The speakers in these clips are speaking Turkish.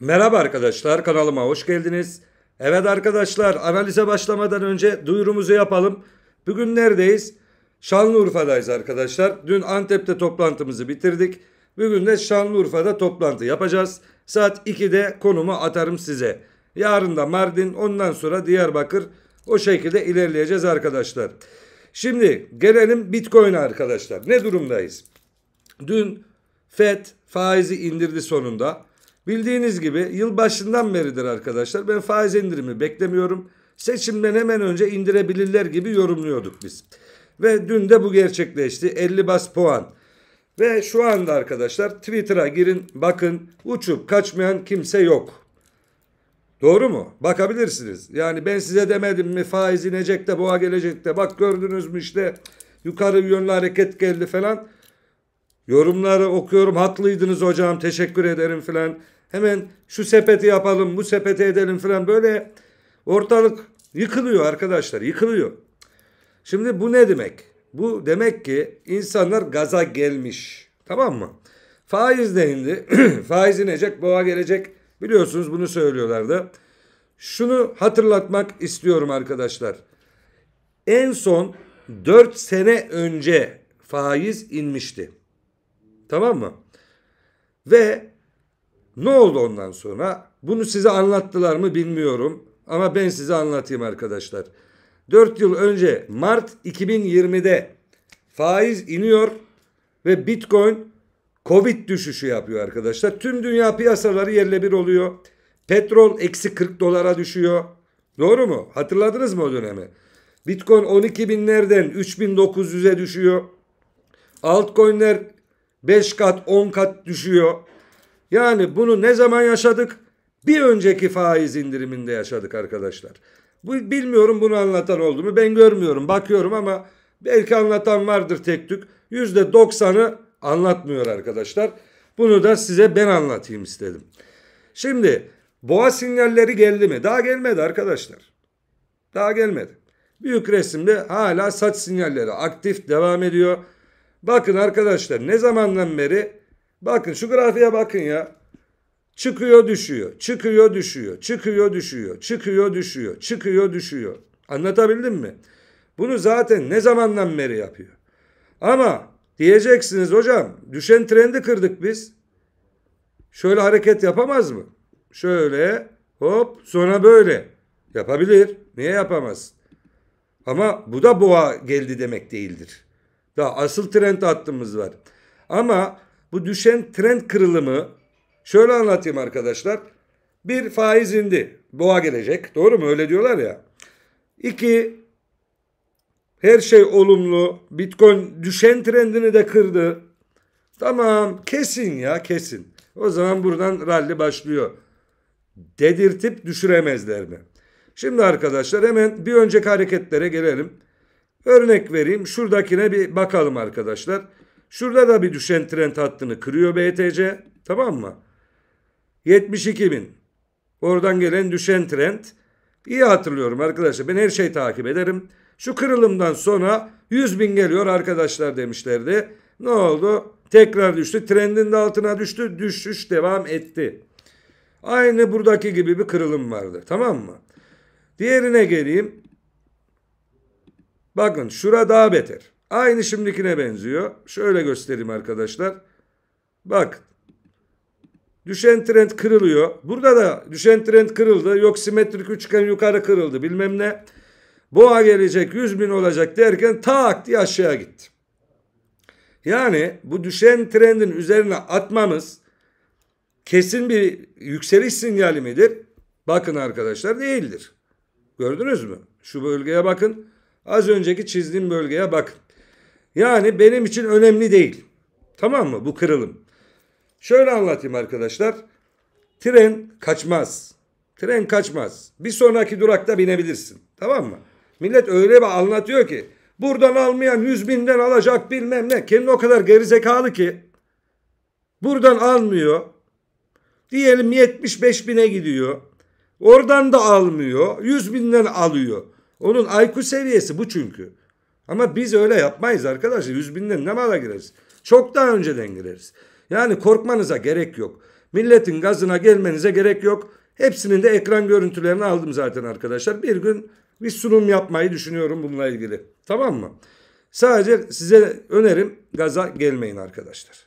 Merhaba arkadaşlar kanalıma hoş geldiniz. Evet arkadaşlar analize başlamadan önce duyurumuzu yapalım. Bugün neredeyiz? Şanlıurfa'dayız arkadaşlar. Dün Antep'te toplantımızı bitirdik. Bugün de Şanlıurfa'da toplantı yapacağız. Saat 2'de konumu atarım size. Yarın da Mardin ondan sonra Diyarbakır o şekilde ilerleyeceğiz arkadaşlar. Şimdi gelelim Bitcoin'e arkadaşlar. Ne durumdayız? Dün FED faizi indirdi sonunda. Bildiğiniz gibi yıl başından beridir arkadaşlar ben faiz indirimi beklemiyorum. Seçimden hemen önce indirebilirler gibi yorumluyorduk biz. Ve dün de bu gerçekleşti. 50 bas puan. Ve şu anda arkadaşlar Twitter'a girin bakın uçup kaçmayan kimse yok. Doğru mu? Bakabilirsiniz. Yani ben size demedim mi faiz inecek de boğa gelecek de bak gördünüz mü işte yukarı yönlü hareket geldi falan. Yorumları okuyorum. Haklıydınız hocam. Teşekkür ederim falan. Hemen şu sepeti yapalım, bu sepeti edelim falan böyle ortalık yıkılıyor arkadaşlar, yıkılıyor. Şimdi bu ne demek? Bu demek ki insanlar gaza gelmiş. Tamam mı? Faiz de indi. Faiz inecek, boğa gelecek. Biliyorsunuz bunu söylüyorlardı. Şunu hatırlatmak istiyorum arkadaşlar. En son 4 sene önce faiz inmişti. Tamam mı? Ve ne oldu ondan sonra? Bunu size anlattılar mı bilmiyorum ama ben size anlatayım arkadaşlar. 4 yıl önce Mart 2020'de faiz iniyor ve Bitcoin Covid düşüşü yapıyor arkadaşlar. Tüm dünya piyasaları yerle bir oluyor. Petrol eksi 40 dolara düşüyor. Doğru mu? Hatırladınız mı o dönemi? Bitcoin 12 binlerden 3900'e düşüyor. Altcoin'ler 5 kat 10 kat düşüyor. Yani bunu ne zaman yaşadık? Bir önceki faiz indiriminde yaşadık arkadaşlar. Bu bilmiyorum bunu anlatan oldu mu? Ben görmüyorum, bakıyorum ama belki anlatan vardır tek tük. %90'ı anlatmıyor arkadaşlar. Bunu da size ben anlatayım istedim. Şimdi boğa sinyalleri geldi mi? Daha gelmedi arkadaşlar. Daha gelmedi. Büyük resimde hala saç sinyalleri aktif devam ediyor. Bakın arkadaşlar ne zamandan beri Bakın şu grafiğe bakın ya. Çıkıyor düşüyor, çıkıyor düşüyor, çıkıyor düşüyor, çıkıyor düşüyor, çıkıyor düşüyor. Anlatabildim mi? Bunu zaten ne zamandan beri yapıyor. Ama diyeceksiniz hocam düşen trendi kırdık biz. Şöyle hareket yapamaz mı? Şöyle hop sonra böyle. Yapabilir. Niye yapamaz? Ama bu da boğa geldi demek değildir. Daha asıl trend hattımız var. Ama bu düşen trend kırılımı şöyle anlatayım arkadaşlar. Bir faiz indi. Boğa gelecek. Doğru mu? Öyle diyorlar ya. İki her şey olumlu. Bitcoin düşen trendini de kırdı. Tamam kesin ya kesin. O zaman buradan ralli başlıyor. Dedirtip düşüremezler mi? Şimdi arkadaşlar hemen bir önceki hareketlere gelelim. Örnek vereyim. Şuradakine bir bakalım arkadaşlar. Şurada da bir düşen trend hattını kırıyor BTC. Tamam mı? 72 bin. Oradan gelen düşen trend. İyi hatırlıyorum arkadaşlar. Ben her şeyi takip ederim. Şu kırılımdan sonra 100 bin geliyor arkadaşlar demişlerdi. Ne oldu? Tekrar düştü. Trendin de altına düştü. Düşüş devam etti. Aynı buradaki gibi bir kırılım vardı. Tamam mı? Diğerine geleyim. Bakın şura daha beter. Aynı şimdikine benziyor. Şöyle göstereyim arkadaşlar. Bak. Düşen trend kırılıyor. Burada da düşen trend kırıldı. Yok simetrik üçgen yukarı kırıldı bilmem ne. Boğa gelecek 100 bin olacak derken tak diye aşağı gitti. Yani bu düşen trendin üzerine atmamız kesin bir yükseliş sinyali midir? Bakın arkadaşlar değildir. Gördünüz mü? Şu bölgeye bakın. Az önceki çizdiğim bölgeye bakın. Yani benim için önemli değil. Tamam mı bu kırılım? Şöyle anlatayım arkadaşlar. Tren kaçmaz. Tren kaçmaz. Bir sonraki durakta binebilirsin. Tamam mı? Millet öyle bir anlatıyor ki buradan almayan yüz binden alacak bilmem ne. Kendi o kadar gerizekalı ki buradan almıyor. Diyelim 75 bine gidiyor. Oradan da almıyor. yüz binden alıyor. Onun IQ seviyesi bu çünkü. Ama biz öyle yapmayız arkadaşlar. Yüz binden ne mala gireriz? Çok daha önceden gireriz. Yani korkmanıza gerek yok. Milletin gazına gelmenize gerek yok. Hepsinin de ekran görüntülerini aldım zaten arkadaşlar. Bir gün bir sunum yapmayı düşünüyorum bununla ilgili. Tamam mı? Sadece size önerim gaza gelmeyin arkadaşlar.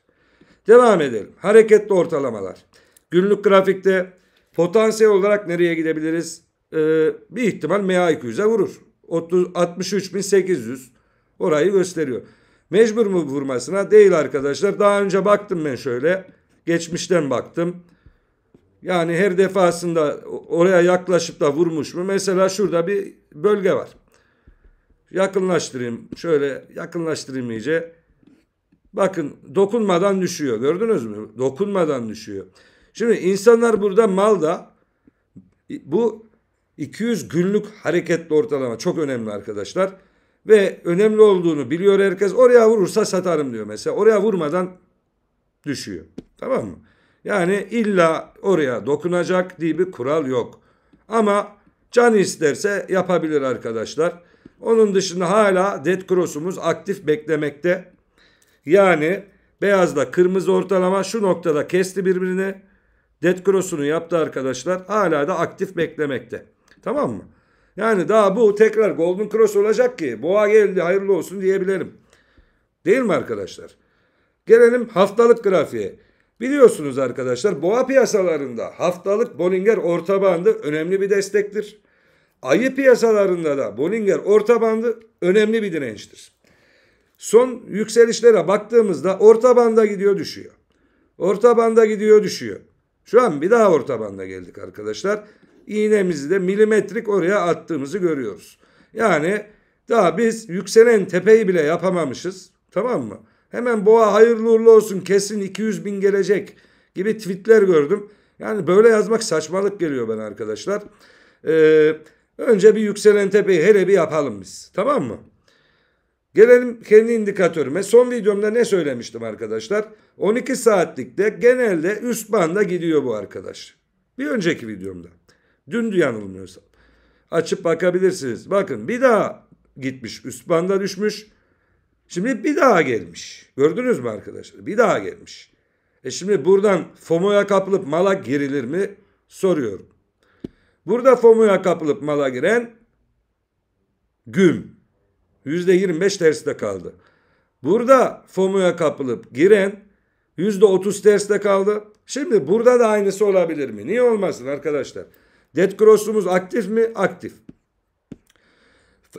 Devam edelim. Hareketli ortalamalar. Günlük grafikte potansiyel olarak nereye gidebiliriz? Ee, bir ihtimal MA200'e vurur. 63.800 orayı gösteriyor. Mecbur mu vurmasına? Değil arkadaşlar. Daha önce baktım ben şöyle. Geçmişten baktım. Yani her defasında oraya yaklaşıp da vurmuş mu? Mesela şurada bir bölge var. Yakınlaştırayım. Şöyle yakınlaştırayım iyice. Bakın dokunmadan düşüyor. Gördünüz mü? Dokunmadan düşüyor. Şimdi insanlar burada malda bu 200 günlük hareketli ortalama çok önemli arkadaşlar. Ve önemli olduğunu biliyor herkes. Oraya vurursa satarım diyor mesela. Oraya vurmadan düşüyor. Tamam mı? Yani illa oraya dokunacak diye bir kural yok. Ama can isterse yapabilir arkadaşlar. Onun dışında hala dead cross'umuz aktif beklemekte. Yani beyazla kırmızı ortalama şu noktada kesti birbirini. Dead cross'unu yaptı arkadaşlar. Hala da aktif beklemekte. Tamam mı? Yani daha bu tekrar Golden Cross olacak ki boğa geldi hayırlı olsun diyebilirim. Değil mi arkadaşlar? Gelelim haftalık grafiğe. Biliyorsunuz arkadaşlar boğa piyasalarında haftalık Bollinger orta bandı önemli bir destektir. Ayı piyasalarında da Bollinger orta bandı önemli bir dirençtir. Son yükselişlere baktığımızda orta banda gidiyor düşüyor. Orta banda gidiyor düşüyor. Şu an bir daha orta banda geldik arkadaşlar iğnemizi de milimetrik oraya attığımızı görüyoruz. Yani daha biz yükselen tepeyi bile yapamamışız. Tamam mı? Hemen boğa hayırlı uğurlu olsun kesin 200 bin gelecek gibi tweetler gördüm. Yani böyle yazmak saçmalık geliyor ben arkadaşlar. Ee, önce bir yükselen tepeyi hele bir yapalım biz. Tamam mı? Gelelim kendi indikatörüme. Son videomda ne söylemiştim arkadaşlar? 12 saatlikte genelde üst banda gidiyor bu arkadaş. Bir önceki videomda. Dündü yanılmıyorsam. Açıp bakabilirsiniz. Bakın bir daha gitmiş üst banda düşmüş. Şimdi bir daha gelmiş. Gördünüz mü arkadaşlar? Bir daha gelmiş. E şimdi buradan FOMO'ya kapılıp mala girilir mi? Soruyorum. Burada FOMO'ya kapılıp mala giren güm. Yüzde 25 terste kaldı. Burada FOMO'ya kapılıp giren yüzde 30 terste kaldı. Şimdi burada da aynısı olabilir mi? Niye olmasın arkadaşlar? Dead Cross'umuz aktif mi? Aktif.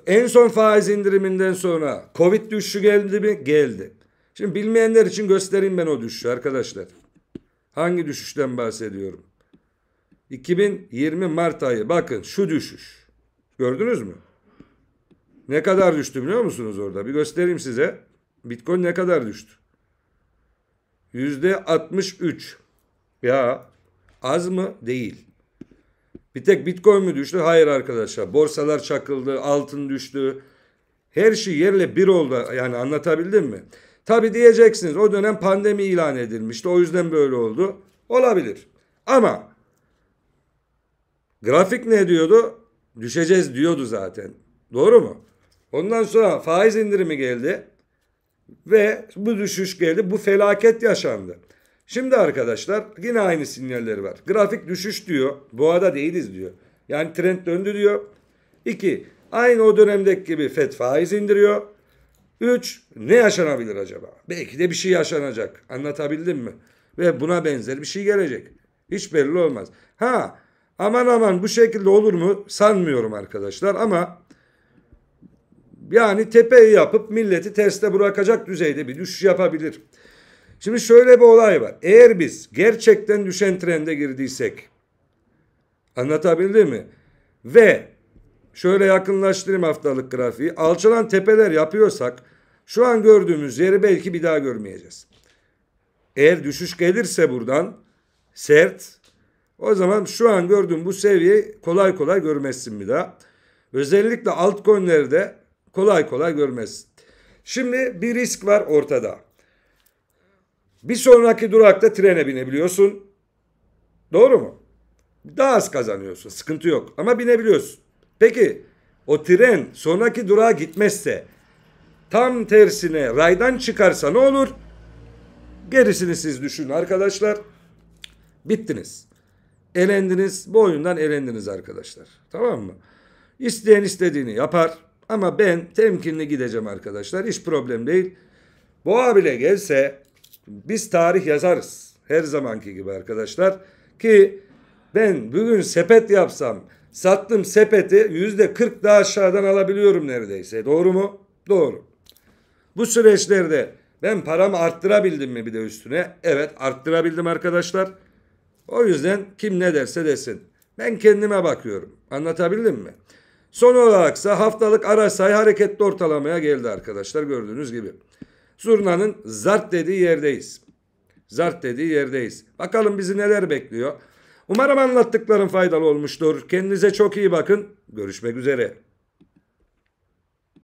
En son faiz indiriminden sonra Covid düşüşü geldi mi? Geldi. Şimdi bilmeyenler için göstereyim ben o düşüşü arkadaşlar. Hangi düşüşten bahsediyorum? 2020 Mart ayı. Bakın şu düşüş. Gördünüz mü? Ne kadar düştü biliyor musunuz orada? Bir göstereyim size. Bitcoin ne kadar düştü? 63. Ya az mı? Değil. Bir tek bitcoin mi düştü? Hayır arkadaşlar. Borsalar çakıldı, altın düştü. Her şey yerle bir oldu. Yani anlatabildim mi? Tabi diyeceksiniz o dönem pandemi ilan edilmişti. O yüzden böyle oldu. Olabilir. Ama grafik ne diyordu? Düşeceğiz diyordu zaten. Doğru mu? Ondan sonra faiz indirimi geldi ve bu düşüş geldi. Bu felaket yaşandı. Şimdi arkadaşlar yine aynı sinyalleri var. Grafik düşüş diyor. Boğada değiliz diyor. Yani trend döndü diyor. 2. Aynı o dönemdeki gibi FED faiz indiriyor. 3. Ne yaşanabilir acaba? Belki de bir şey yaşanacak. Anlatabildim mi? Ve buna benzer bir şey gelecek. Hiç belli olmaz. Ha aman aman bu şekilde olur mu? Sanmıyorum arkadaşlar ama yani tepeyi yapıp milleti terste bırakacak düzeyde bir düşüş yapabilir. Şimdi şöyle bir olay var. Eğer biz gerçekten düşen trende girdiysek anlatabildim mi? Ve şöyle yakınlaştırayım haftalık grafiği. Alçalan tepeler yapıyorsak şu an gördüğümüz yeri belki bir daha görmeyeceğiz. Eğer düşüş gelirse buradan sert o zaman şu an gördüğüm bu seviyeyi kolay kolay görmezsin bir daha. Özellikle altcoin'leri de kolay kolay görmezsin. Şimdi bir risk var ortada. Bir sonraki durakta trene binebiliyorsun. Doğru mu? Daha az kazanıyorsun. Sıkıntı yok. Ama binebiliyorsun. Peki o tren sonraki durağa gitmezse tam tersine raydan çıkarsa ne olur? Gerisini siz düşünün arkadaşlar. Bittiniz. Elendiniz. Bu oyundan elendiniz arkadaşlar. Tamam mı? İsteyen istediğini yapar. Ama ben temkinli gideceğim arkadaşlar. Hiç problem değil. Boğa bile gelse biz tarih yazarız. Her zamanki gibi arkadaşlar. Ki ben bugün sepet yapsam sattım sepeti yüzde 40 daha aşağıdan alabiliyorum neredeyse. Doğru mu? Doğru. Bu süreçlerde ben paramı arttırabildim mi bir de üstüne? Evet arttırabildim arkadaşlar. O yüzden kim ne derse desin. Ben kendime bakıyorum. Anlatabildim mi? Son olaraksa haftalık ara sayı hareketli ortalamaya geldi arkadaşlar gördüğünüz gibi. Zurna'nın zart dediği yerdeyiz. Zart dediği yerdeyiz. Bakalım bizi neler bekliyor. Umarım anlattıklarım faydalı olmuştur. Kendinize çok iyi bakın. Görüşmek üzere.